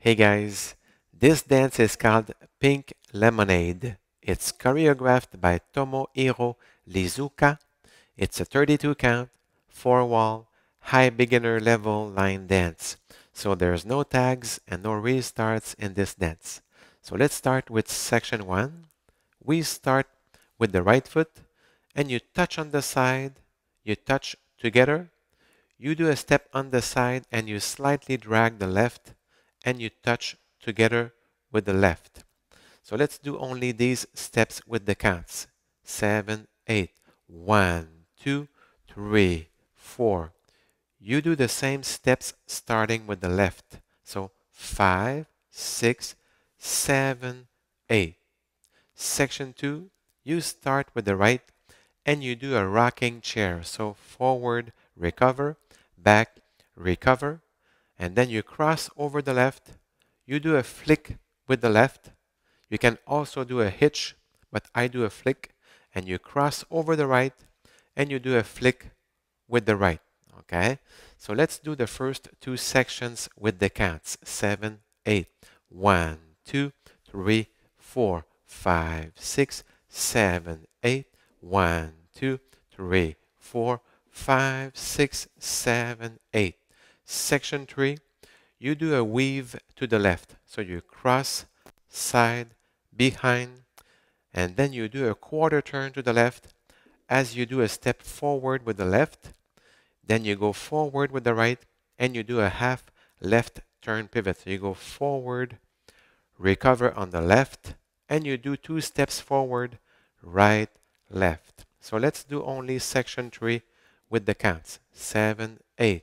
Hey guys, this dance is called Pink Lemonade. It's choreographed by Tomohiro Lizuka. It's a 32 count, 4 wall, high beginner level line dance. So there's no tags and no restarts in this dance. So let's start with section 1. We start with the right foot and you touch on the side, you touch together, you do a step on the side and you slightly drag the left and you touch together with the left. So let's do only these steps with the counts. Seven, eight, one, two, three, four. You do the same steps starting with the left. So five, six, seven, eight. Section 2, you start with the right and you do a rocking chair. So forward, recover, back, recover, and then you cross over the left, you do a flick with the left. You can also do a hitch, but I do a flick, and you cross over the right, and you do a flick with the right, okay? So let's do the first two sections with the counts, seven, eight. One, two, three, four, five, six, seven, eight. One, two, three, four, five, six, seven, eight section three, you do a weave to the left. So you cross, side, behind, and then you do a quarter turn to the left. As you do a step forward with the left, then you go forward with the right, and you do a half left turn pivot. So you go forward, recover on the left, and you do two steps forward, right, left. So let's do only section 3 with the counts. 7, 8.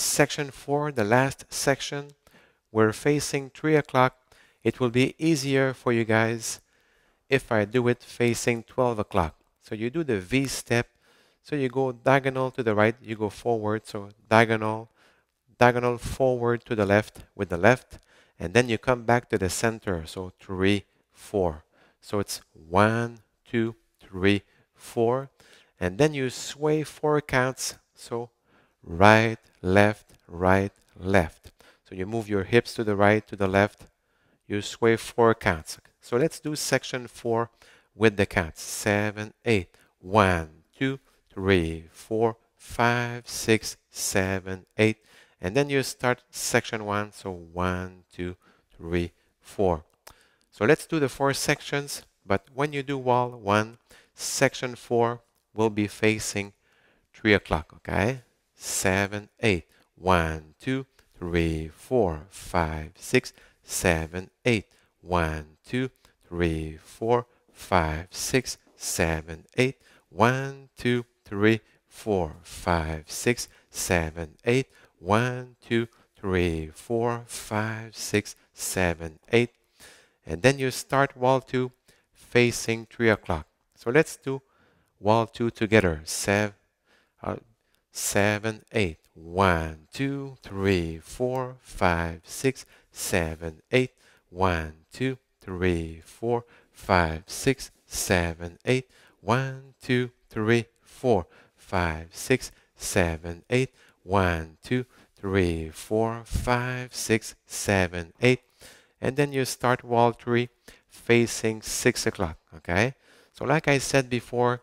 Section 4, the last section, we're facing 3 o'clock. It will be easier for you guys if I do it facing 12 o'clock. So you do the V step. So you go diagonal to the right, you go forward. So diagonal, diagonal forward to the left with the left. And then you come back to the center. So 3, 4. So it's 1, 2, 3, 4. And then you sway 4 counts. So right, left, right, left. So you move your hips to the right, to the left. You sway four counts. So let's do section four with the counts. Seven, eight. One, two, three, four, five, six, seven, eight. And then you start section one. So one, two, three, four. So let's do the four sections. But when you do wall one, section four will be facing three o'clock, okay? seven, eight. One, two, three, four, five, six, seven, eight. One, two, three, four, five, six, seven, eight. One, two, three, four, five, six, seven, eight. One, two, three, four, five, six, seven, eight. And then you start wall two facing three o'clock. So let's do wall two together. Seven, uh, seven, eight. One, two, three, four, five, six, seven, eight. One, two, three, four, five, six, seven, eight. One, two, three, four, five, six, seven, eight. One, two, three, four, five, six, seven, eight. And then you start wall three facing six o'clock. Okay. So like I said before,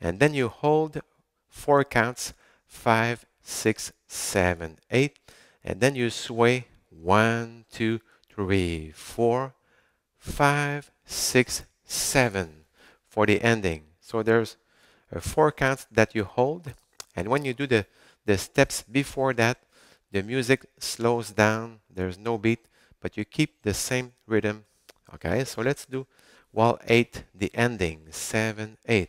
and then you hold four counts, five, six, seven, eight, and then you sway one, two, three, four, five, six, seven for the ending. So there's uh, four counts that you hold, and when you do the, the steps before that, the music slows down, there's no beat, but you keep the same rhythm. Okay, so let's do while 8, the ending, 7, 8.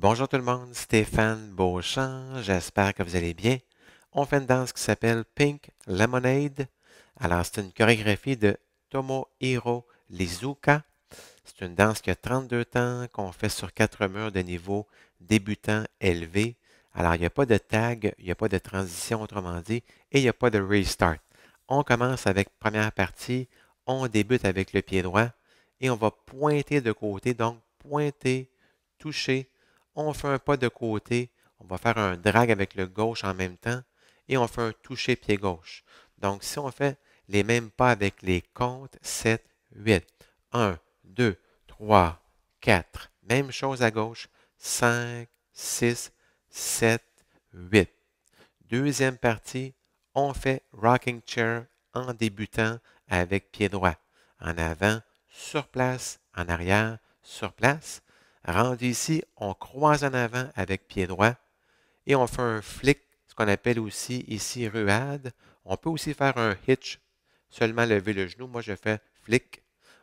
Bonjour tout le monde, Stéphane Beauchamp, j'espère que vous allez bien. On fait une danse qui s'appelle Pink Lemonade. Alors, c'est une chorégraphie de Tomohiro Lizuka. C'est une danse qui a 32 temps, qu'on fait sur quatre murs de niveau débutant élevé. Alors, il n'y a pas de tag, il n'y a pas de transition, autrement dit, et il n'y a pas de restart. On commence avec première partie, on débute avec le pied droit et on va pointer de côté, donc pointer, toucher, on fait un pas de côté, on va faire un drag avec le gauche en même temps et on fait un toucher pied gauche. Donc, si on fait les mêmes pas avec les comptes 7, 8, 1, 2, 3, 4, même chose à gauche, 5, 6, 7, 8. Deuxième partie, on fait rocking chair en débutant avec pied droit. En avant, sur place, en arrière, sur place. Rendu ici, on croise en avant avec pied droit et on fait un flic, ce qu'on appelle aussi ici ruade. On peut aussi faire un hitch, seulement lever le genou. Moi, je fais flic.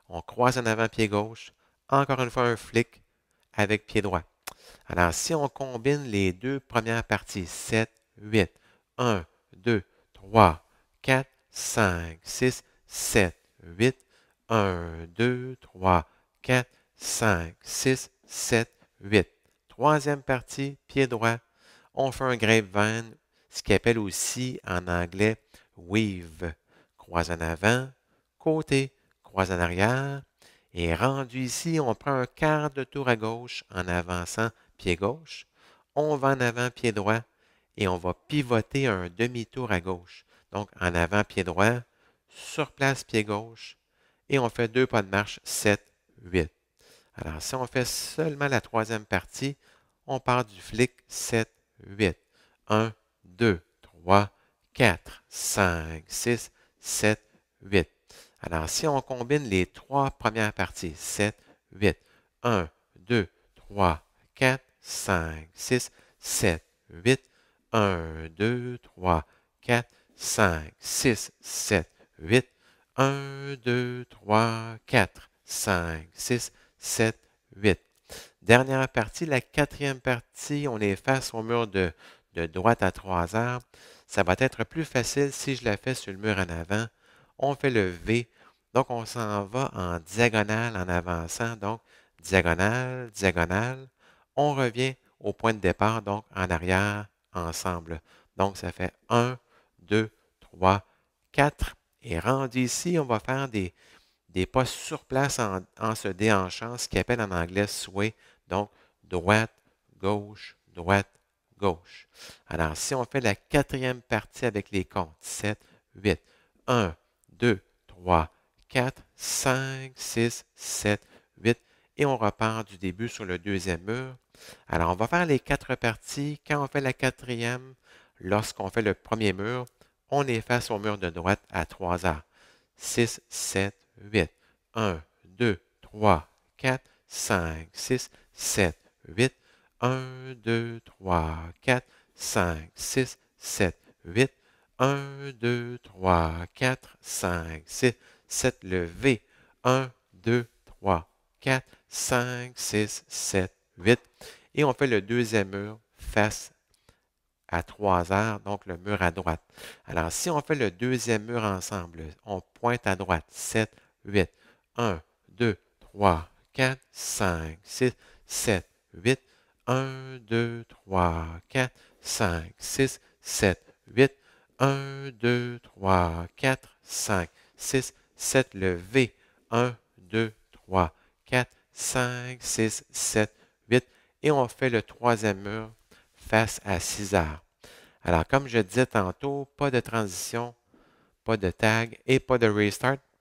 On croise en avant pied gauche. Encore une fois, un flic avec pied droit. Alors, si on combine les deux premières parties, 7, 8, 1, 2, 3, 4, 5, 6, 7, 8, 1, 2, 3, 4, 5, 6, 7, 8. Troisième partie, pied droit. On fait un grave ce qu'on appelle aussi en anglais weave. Croise en avant, côté, croise en arrière. Et rendu ici, on prend un quart de tour à gauche en avançant pied gauche. On va en avant pied droit et on va pivoter un demi-tour à gauche. Donc en avant pied droit, sur place pied gauche et on fait deux pas de marche, 7, 8. Alors, si on fait seulement la troisième partie, on part du flic 7, 8. 1, 2, 3, 4, 5, 6, 7, 8. Alors, si on combine les trois premières parties, 7, 8, 1, 2, 3, 4, 5, 6, 7, 8, 1, 2, 3, 4, 5, 6, 7, 8, 1, 2, 3, 4, 5, 6, 7, 7, 8. Dernière partie, la quatrième partie, on est face au mur de, de droite à 3 heures. Ça va être plus facile si je la fais sur le mur en avant. On fait le V. Donc, on s'en va en diagonale en avançant. Donc, diagonale, diagonale. On revient au point de départ, donc en arrière, ensemble. Donc, ça fait 1, 2, 3, 4. Et rendu ici, on va faire des, des pas sur place en, se déhanchant, ce qui appelle en anglais sway, donc droite, gauche, droite, gauche. Alors, si on fait la quatrième partie avec les comptes, 7, 8, 1, 2, 3, 4, 5, 6, 7, 8, et on repart du début sur le deuxième mur. Alors, on va faire les quatre parties. Quand on fait la quatrième, lorsqu'on fait le premier mur, on est face au mur de droite à 3 heures. 6, 7, 8, 1, 2, 3, 4, 5, 6, 7, 8, 1, 2, 3, 4, 5, 6, 7, 8, 1, 2, 3, 4, 5, 6, 7, V, 1, 2, 3, 4, 5, 6, 7, 8. Et on fait le deuxième mur face à 3 heures, donc le mur à droite. Alors, si on fait le deuxième mur ensemble, on pointe à droite, 7, 8. 1, 2, 3, 4, 5, 6, 7, 8. 1, 2, 3, 4, 5, 6, 7, 8. 1, 2, 3, 4, 5, 6, 7. Le V. 1, 2, 3, 4, 5, 6, 7, 8. Et on fait le troisième mur face à 6 heures. Alors, comme je disais tantôt, pas de transition, pas de tag et pas de restart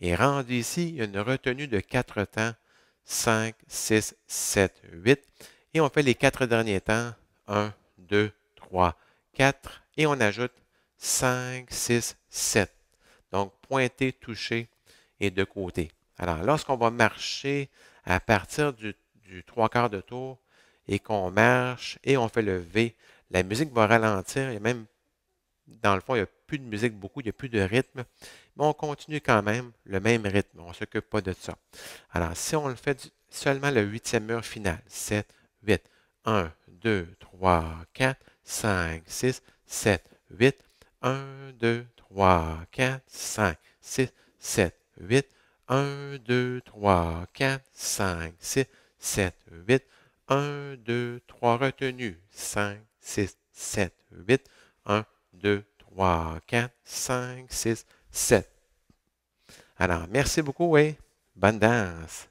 Et rendu ici, il y a une retenue de quatre temps, 5, 6, 7, 8. Et on fait les quatre derniers temps, 1, 2, 3, 4. Et on ajoute 5, 6, 7. Donc, pointé, touché et de côté. Alors, lorsqu'on va marcher à partir du, trois quarts de tour et qu'on marche et on fait le V, la musique va ralentir a même, dans le fond, il n'y a plus de musique beaucoup, il n'y a plus de rythme on continue quand même le même rythme. On ne s'occupe pas de ça. Alors, si on le fait seulement le huitième mur final, 7, 8, 1, 2, 3, 4, 5, 6, 7, 8, 1, 2, 3, 4, 5, 6, 7, 8, 1, 2, 3, 4, 5, 6, 7, 8, 1, 2, 3, retenu, 5, 6, 7, 8, 1, 2, 3, 4, 5, 6, 7. Alors, merci beaucoup et bonne danse.